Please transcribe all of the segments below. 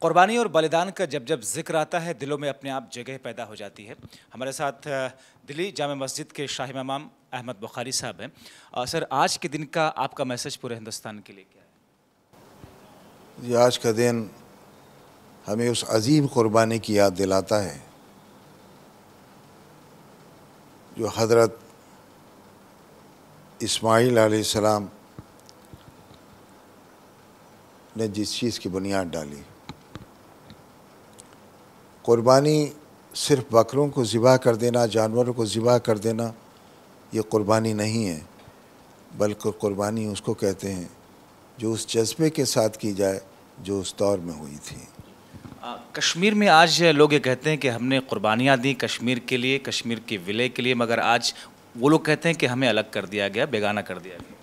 قربانی اور بلدان کا جب جب ذکر آتا ہے دلوں میں اپنے آپ جگہ پیدا ہو جاتی ہے ہمارے ساتھ دلی جامع مسجد کے شاہی امام احمد بخاری صاحب ہیں سر آج کے دن کا آپ کا میسج پورے ہندوستان کے لیے کیا ہے جی آج کا دن ہمیں اس عظیم قربانی کی یاد دلاتا ہے جو حضرت اسماعیل علیہ السلام نے جس چیز کی بنیاد ڈالی قربانی صرف بکروں کو ذبح کر دینا جانوروں کو ذبح کر دینا یہ قربانی نہیں ہے بلکہ قربانی اس کو کہتے ہیں جو اس جذبے کے ساتھ کی جائے جو اس دور میں ہوئی تھی کشمیر میں آج لوگ یہ کہتے ہیں کہ ہم نے قربانیاں دیں کشمیر کے لیے کشمیر کے ولے کے لیے مگر آج وہ لوگ کہتے ہیں کہ ہمیں الگ کر دیا گیا بیگانہ کر دیا گیا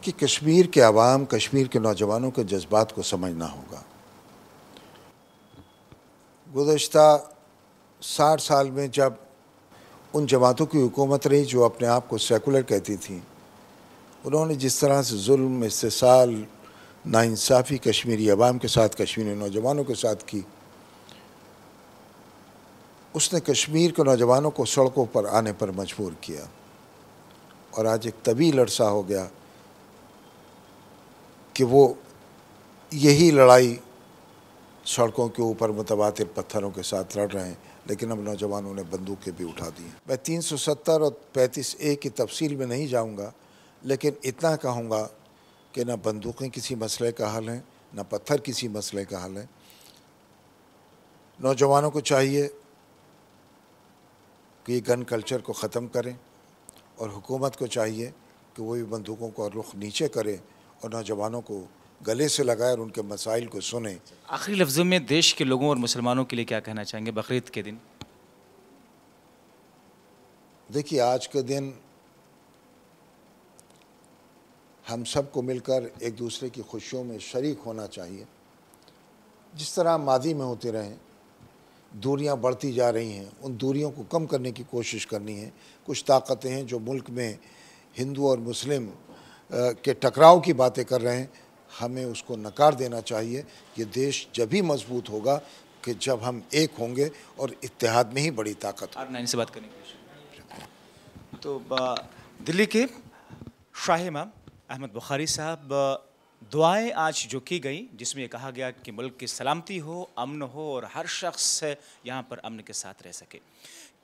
کشمیر کے عوام کشمیر کے نوجوانوں کے جذبات کو سمجھنا ہوگا گزشتہ ساٹھ سال میں جب ان جماعتوں کی حکومت رہی جو اپنے آپ کو سیکولر کہتی تھیں انہوں نے جس طرح سے ظلم استحصال ناانصافی کشمیری عوام کے ساتھ کشمیری نوجوانوں کے ساتھ کی اس نے کشمیر کے نوجوانوں کو سڑکوں پر آنے پر مجبور کیا اور آج ایک طویل عرصہ ہو گیا کہ وہ یہی لڑائی سڑکوں کے اوپر متواتر پتھروں کے ساتھ لڑ رہے ہیں لیکن اب نوجوانوں نے بندوقیں بھی اٹھا دی ہیں میں تین سو ستر اور پینتیس اے کی تفصیل میں نہیں جاؤں گا لیکن اتنا کہوں گا کہ نہ بندوقیں کسی مسئلے کا حل ہیں نہ پتھر کسی مسئلے کا حل ہیں نوجوانوں کو چاہیے کہ یہ گن کلچر کو ختم کریں اور حکومت کو چاہیے کہ وہ بھی بندوقوں کو رخ نیچے کریں اور نوجوانوں کو گلے سے لگائے اور ان کے مسائل کو سنیں آخری لفظوں میں دیش کے لوگوں اور مسلمانوں کے لیے کیا کہنا چاہیں گے بقرعید کے دن دیکھیے آج کے دن ہم سب کو مل کر ایک دوسرے کی خوشیوں میں شریک ہونا چاہیے جس طرح ماضی میں ہوتے رہیں دوریاں بڑھتی جا رہی ہیں ان دوریوں کو کم کرنے کی کوشش کرنی ہے کچھ طاقتیں ہیں جو ملک میں ہندو اور مسلم کے ٹکراؤ کی باتیں کر رہے ہیں ہمیں اس کو نکار دینا چاہیے یہ دیش جب ہی مضبوط ہوگا کہ جب ہم ایک ہوں گے اور اتحاد میں ہی بڑی طاقت آر نائن سے بات کرنے کا تو دلی کے شاہ امام احمد بخاری صاحب دعائیں آج جو کی گئیں جس میں یہ کہا گیا کہ ملک کی سلامتی ہو امن ہو اور ہر شخص یہاں پر امن کے ساتھ رہ سکے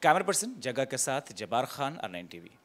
کیمرہ پرسن جگہ کے ساتھ Jabbar Khan R nine TV وی